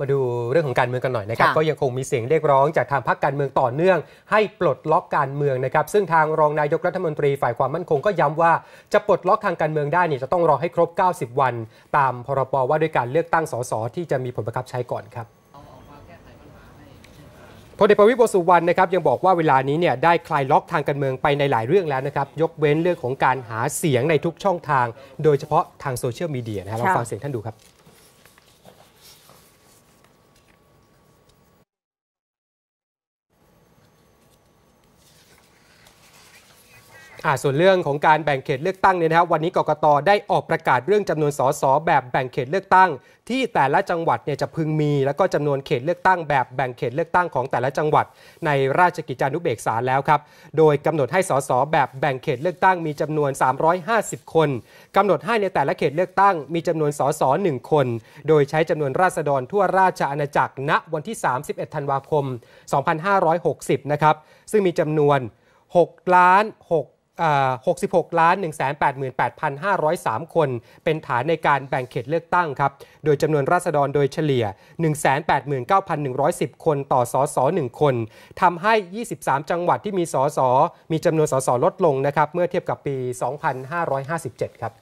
มาดูเรื่องของการเมืองกันหน่อยนะครับ ก็ยังคงมีเสียงเรียกร้อง จากทางพรรคการเมืองต่อเนื่อง ให้ปลดล็อกการเมืองนะครับซึ่งทางรองนายกรัฐมนตรีฝ่ายความมั่นคงก็ย้ำว่า จะปลดล็อกทางการเมืองได้เนี่ยจะต้องรอให้ครบ 90 วัน ตามพรบว่าด้วยการเลือกตั้งสสที่จะมีผลบังคับใช้ก่อนครับพลเอกประวิตรวสุวรรณนะครับยังบอกว่าเวลานี้เนี่ยได้คลายล็อกทางการเมืองไปในหลายเรื่องแล้วนะครับยกเว้นเรื่องของการหาเสียงในทุกช่องทาง โดยเฉพาะทางโซเชียลมีเดียนะครับลองฟังเสียงท่านดูครับส่วนเรื่องของการแบ่งเขตเลือกตั้งเนี่ยนะครับวันนี้กรกตได้ออกประกาศเรื่องจำนวนสสแบบแบ่งเขตเลือกตั้ง ที่แต่ละจังหวัดเนี่ยจะพึงมี แล้วก็จำนวนเขตเลือกตั้งแบบแบ่งเขตเลือกตั้งของแต่ละจังหวัดในราชกิจจานุเบกษาแล้วครับโดยกำหนดให้สสแบบแบ่งเขตเลือกตั้งมีจำนวน 350 คน กำหนดให้ในแต่ละเขตเลือกตั้งมีจำนวนสสหนึ่งคน โดยใช้จำนวนราษฎรทั่วราชอาณาจักรณ วันที่ 31ธันวาคม 2560 นะครับ ซึ่งมีจำนวน 6 ล้าน6 66 ล้าน 188,503 คนเป็นฐานในการแบ่งเขตเลือกตั้งครับ โดยจำนวนราษฎรโดยเฉลี่ย 189,110 คนต่อสอสอ1คนทำให้ 23 จังหวัดที่มีสอสอมีจำนวนสอสอลดลงนะครับ เมื่อเทียบกับปี 2557 ครับ